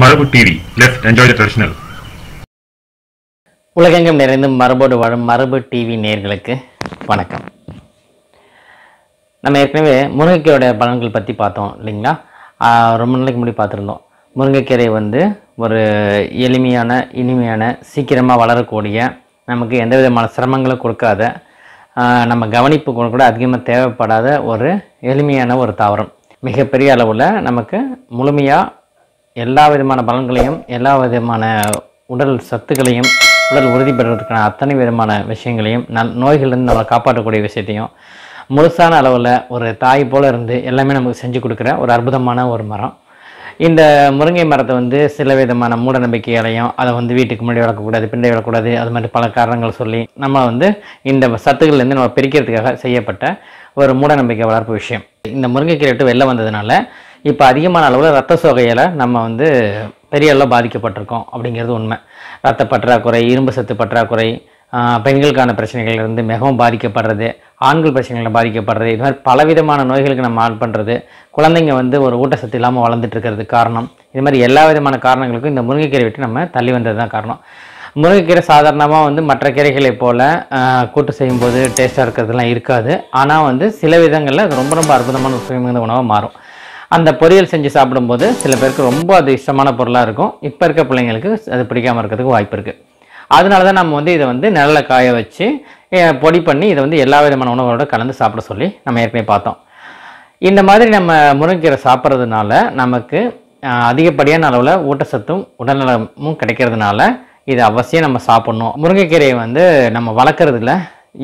மரபு TV left enjoy traditional உலகெங்கும் நிறைந்து மரபோடு வாழும் மரபு டிவி நேர்களுக்கு வணக்கம் நம்ம ஏற்கனவே முருங்கைக்கீரோட பலன்கள் பற்றி பார்த்தோம் இல்லைங்களா ரொம்ப நாளைக்கு முன்னாடி பார்த்துருந்தோம் முருங்கைக்கீரை வந்து ஒரு எளிமையான இனிமையான சீக்கிரமாக வளரக்கூடிய நமக்கு எந்த விதமான சிரமங்களும் கொடுக்காத நம்ம கவனிப்பு கூட அதிகமாக தேவைப்படாத ஒரு எளிமையான ஒரு தாவரம் மிகப்பெரிய அளவில் நமக்கு முழுமையாக எல்லா விதமான பலன்களையும் எல்லா விதமான உடல் சத்துக்களையும் உடல் உறுதி பெறுவதற்கான அத்தனை விதமான விஷயங்களையும் நல் நோய்கள்லேருந்து நம்மளை காப்பாற்றக்கூடிய விஷயத்தையும் முழுசான அளவில் ஒரு தாய் போல் இருந்து எல்லாமே நமக்கு செஞ்சு கொடுக்குற ஒரு அற்புதமான ஒரு மரம் இந்த முருங்கை மரத்தை வந்து சில விதமான மூட நம்பிக்கையாலையும் அதை வந்து வீட்டுக்கு முன்னாடி வளர்க்கக்கூடாது பின்னாடி வளர்க்கக்கூடாது அது மாதிரி பல காரணங்கள் சொல்லி நம்ம வந்து இந்த சத்துக்கள்லேருந்து நம்ம பிரிக்கிறதுக்காக செய்யப்பட்ட ஒரு மூட நம்பிக்கை வளர்ப்பு விஷயம் இந்த முருங்கைக்கீரை விட்டு வெளில வந்ததுனால இப்போ அதிகமான அளவில் ரத்த சோகையில் நம்ம வந்து பெரிய அளவில் பாதிக்கப்பட்டிருக்கோம் அப்படிங்கிறது உண்மை ரத்த பற்றாக்குறை இரும்பு சத்து பற்றாக்குறை பெண்களுக்கான பிரச்சனைகள்லேருந்து மிகவும் பாதிக்கப்படுறது ஆண்கள் பிரச்சனைகளில் பாதிக்கப்படுறது இது மாதிரி பலவிதமான நோய்களுக்கு நம்ம ஆள் பண்ணுறது குழந்தைங்க வந்து ஒரு ஊட்டச்சத்து இல்லாமல் வளர்ந்துட்டு காரணம் இது மாதிரி எல்லா விதமான காரணங்களுக்கும் இந்த முருங்கைக்கீரை விட்டு நம்ம தள்ளி வந்தது தான் காரணம் முருங்கைக்கீரை சாதாரணமாக வந்து மற்ற கீரைகளை போல் கூட்டு செய்யும்போது டேஸ்ட்டாக இருக்கிறதுலாம் இருக்காது ஆனால் வந்து சில விதங்களில் அது ரொம்ப ரொம்ப அற்புதமான உணவாக மாறும் அந்த பொரியல் செஞ்சு சாப்பிடும்போது சில பேருக்கு ரொம்ப அது இஷ்டமான பொருளாக இருக்கும் இப்போ இருக்க பிள்ளைங்களுக்கு அது பிடிக்காமல் இருக்கிறதுக்கு வாய்ப்பு இருக்குது அதனால தான் நம்ம வந்து இதை வந்து நிழல காய வச்சு பொடி பண்ணி இதை வந்து எல்லா விதமான உணவோட கலந்து சாப்பிட சொல்லி நம்ம ஏற்கனவே பார்த்தோம் இந்த மாதிரி நம்ம முருங்கைக்கீரை சாப்பிட்றதுனால நமக்கு அதிகப்படியான அளவில் ஊட்டச்சத்தும் உடல்நலமும் கிடைக்கிறதுனால இது அவசியம் நம்ம சாப்பிட்ணும் முருங்கைக்கீரையை வந்து நம்ம வளர்க்குறதுல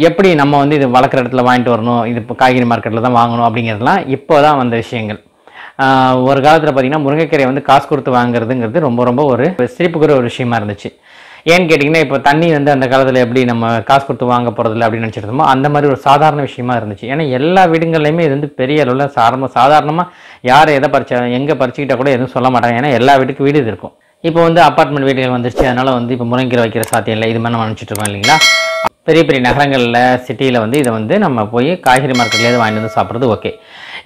எப்படி நம்ம வந்து இது வளர்க்குற இடத்துல வாங்கிட்டு வரணும் இது இப்போ காய்கறி மார்க்கெட்டில் தான் வாங்கணும் அப்படிங்கிறதுலாம் இப்போ தான் வந்த விஷயங்கள் ஒரு காலத்தில் பார்த்திங்கன்னா முருங்கைக்கரை வந்து காசு கொடுத்து வாங்குறதுங்கிறது ரொம்ப ரொம்ப ஒரு சிரிப்புக்குற ஒரு விஷயமா இருந்துச்சு ஏன்னு கேட்டிங்கன்னா இப்போ தண்ணி வந்து அந்த காலத்தில் எப்படி நம்ம காசு கொடுத்து வாங்க போகிறதில்ல அப்படின்னு நினச்சிருந்தோமோ அந்த மாதிரி ஒரு சாதாரண விஷயமா இருந்துச்சு ஏன்னா எல்லா வீடுங்கள்லையுமே இது வந்து பெரிய அளவில் சாரம்ப சாதாரணமாக யார் எதை பறிச்சா எங்கே பறிச்சுக்கிட்டால் கூட எதுவும் சொல்ல மாட்டாங்க ஏன்னா எல்லா வீட்டுக்கு வீடு இது இருக்கும் இப்போ வந்து அப்பார்ட்மெண்ட் வீடுகள் வந்துருச்சு அதனால் வந்து இப்போ முருங்கைக்கீரை வைக்கிற சாத்தியம் இல்லை இது மாதிரி நம்ம நினச்சிட்டு இருக்கோம் இல்லைங்களா பெரிய பெரிய நகரங்களில் சிட்டியில் வந்து இதை வந்து நம்ம போய் காய்கறி மார்க்கெட்லேருந்து வாங்கி வந்து சாப்பிட்றது ஓகே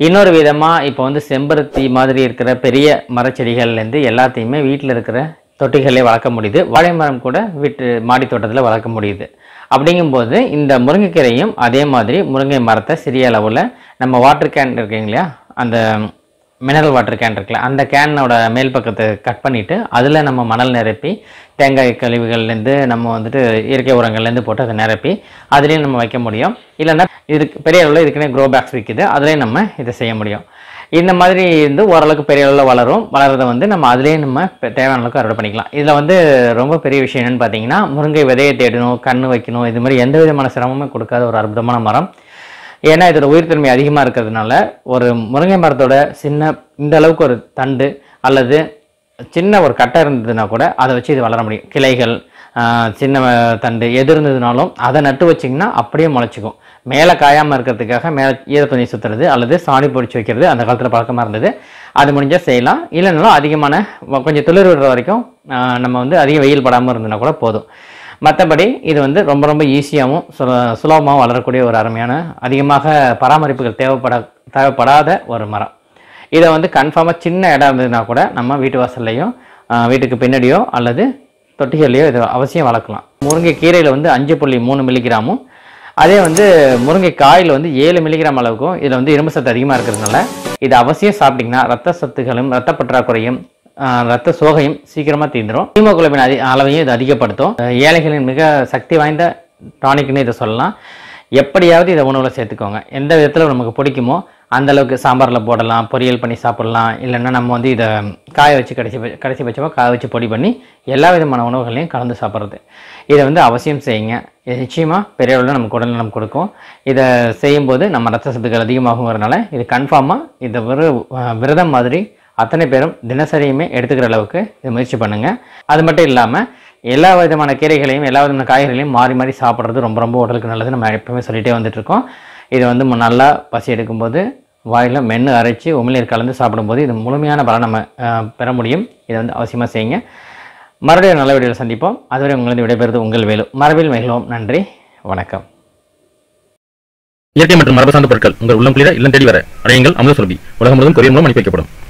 இன்னொரு விதமாக இப்போ வந்து செம்பருத்தி மாதிரி இருக்கிற பெரிய மரச்செடிகள்லேருந்து எல்லாத்தையுமே வீட்டில் இருக்கிற தொட்டிகளே வளர்க்க முடியுது வாழை மரம் கூட வீட்டு மாடி தோட்டத்தில் வளர்க்க முடியுது அப்படிங்கும்போது இந்த முருங்கைக்கீரையும் அதே மாதிரி முருங்கை மரத்தை சிறிய அளவில் நம்ம வாட்டர் கேன் இருக்கீங்க இல்லையா அந்த மினரல் வாட்டர் கேன் இருக்குல்ல அந்த கேனோட மேல் பக்கத்தை கட் பண்ணிவிட்டு அதில் நம்ம மணல் நிரப்பி தேங்காய் கழிவுகள்லேருந்து நம்ம வந்துட்டு இயற்கை உரங்கள்லேருந்து போட்டு அதை நிரப்பி அதுலேயும் நம்ம வைக்க முடியும் இல்லைன்னா இதுக்கு பெரிய அளவில் இதுக்குன்னே க்ரோ பேக்ஸ் விற்கிது அதுலேயும் நம்ம இதை செய்ய முடியும் இந்த மாதிரி இருந்து ஓரளவுக்கு பெரிய அளவில் வளரும் வளரதை வந்து நம்ம அதிலே நம்ம தேவையான அளவுக்கு அறுவடை பண்ணிக்கலாம் இதில் வந்து ரொம்ப பெரிய விஷயம் என்னென்னு பார்த்தீங்கன்னா முருங்கை விதையை தேடணும் கண் வைக்கணும் இது மாதிரி எந்த விதமான சிரமமும் கொடுக்காத ஒரு அற்புதமான மரம் ஏன்னா இதோட உயிர்த்தன்மை அதிகமாக இருக்கிறதுனால ஒரு முருங்கை மரத்தோட சின்ன இந்த அளவுக்கு ஒரு தண்டு அல்லது சின்ன ஒரு கட்டை இருந்ததுன்னா கூட அதை வச்சு இது வளர முடியும் கிளைகள் சின்ன தண்டு எது இருந்ததுனாலும் அதை நட்டு வச்சிங்கன்னா அப்படியே முளைச்சிக்கும் மேலே காயாமல் இருக்கிறதுக்காக மேலே ஈர துணி சுற்றுறது அல்லது சாணி பொடிச்சு வைக்கிறது அந்த காலத்தில் பழக்கமாக இருந்தது அது முடிஞ்சால் செய்யலாம் இல்லைனாலும் அதிகமான கொஞ்சம் துளிர் விடுற வரைக்கும் நம்ம வந்து அதிக வெயில் படாமல் இருந்ததுன்னா கூட போதும் மற்றபடி இது வந்து ரொம்ப ரொம்ப ஈஸியாகவும் சுல சுலபமாகவும் வளரக்கூடிய ஒரு அருமையான அதிகமாக பராமரிப்புகள் தேவைப்பட தேவைப்படாத ஒரு மரம் இதை வந்து கன்ஃபார்மாக சின்ன இடம் இருந்ததுனா கூட நம்ம வீட்டு வாசல்லையும் வீட்டுக்கு பின்னாடியோ அல்லது தொட்டிகள்லையோ இதை அவசியம் வளர்க்கலாம் முருங்கை கீரையில் வந்து அஞ்சு புள்ளி மூணு மில்லிகிராமும் அதே வந்து முருங்கை காயில் வந்து ஏழு மில்லிகிராம் அளவுக்கும் இதில் வந்து இரும்பு சத்து அதிகமாக இருக்கிறதுனால இது அவசியம் சாப்பிட்டிங்கன்னா ரத்த சத்துகளும் ரத்த பற்றாக்குறையும் ரத்த சோகையும் சீக்கிரமாக தீர்ந்துடும் ஹீமோகுளோபின் அதி அளவையும் இது அதிகப்படுத்தும் ஏழைகளின் மிக சக்தி வாய்ந்த டானிக்னு இதை சொல்லலாம் எப்படியாவது இதை உணவில் சேர்த்துக்கோங்க எந்த விதத்தில் நமக்கு பிடிக்குமோ அந்தளவுக்கு சாம்பாரில் போடலாம் பொரியல் பண்ணி சாப்பிட்லாம் இல்லைன்னா நம்ம வந்து இதை காய வச்சு கடைசி கடைசி பட்சமாக காய வச்சு பொடி பண்ணி எல்லா விதமான உணவுகளையும் கலந்து சாப்பிட்றது இதை வந்து அவசியம் செய்யுங்க இது நிச்சயமாக பெரிய அளவில் நமக்கு உடல் நலம் கொடுக்கும் இதை செய்யும்போது நம்ம ரத்த சத்துக்கள் அதிகமாகுங்கிறதுனால இது கன்ஃபார்மாக இதை ஒரு விரதம் மாதிரி அத்தனை பேரும் தினசரியுமே எடுத்துக்கிற அளவுக்கு இது முயற்சி பண்ணுங்கள் அது மட்டும் இல்லாமல் எல்லா விதமான கீரைகளையும் எல்லா விதமான காய்கறிகளையும் மாறி மாறி சாப்பிட்றது ரொம்ப ரொம்ப உடலுக்கு நல்லது நம்ம எப்பவுமே சொல்லிகிட்டே வந்துட்டுருக்கோம் இது வந்து நல்லா பசி எடுக்கும்போது வாயில் மென்று அரைச்சி உமிழ்நீர் கலந்து சாப்பிடும்போது இது முழுமையான பலன் நம்ம பெற முடியும் இதை வந்து அவசியமாக செய்யுங்க மறுபடியும் நல்ல வீடியோவில் சந்திப்போம் அதுவரை உங்களுக்கு விடைபெறுவது உங்கள் வேலு மரபில் மகிழ்வோம் நன்றி வணக்கம் இயற்கை மற்றும் மரபு சார்ந்த பொருட்கள் உங்கள் உள்ளம் குளிர இல்லம் தேடி வர அடையுங்கள் அமுத சுரபி உலகம் முழுவதும் கொரிய மூலம் அனுப்பி வைக்கப்படும்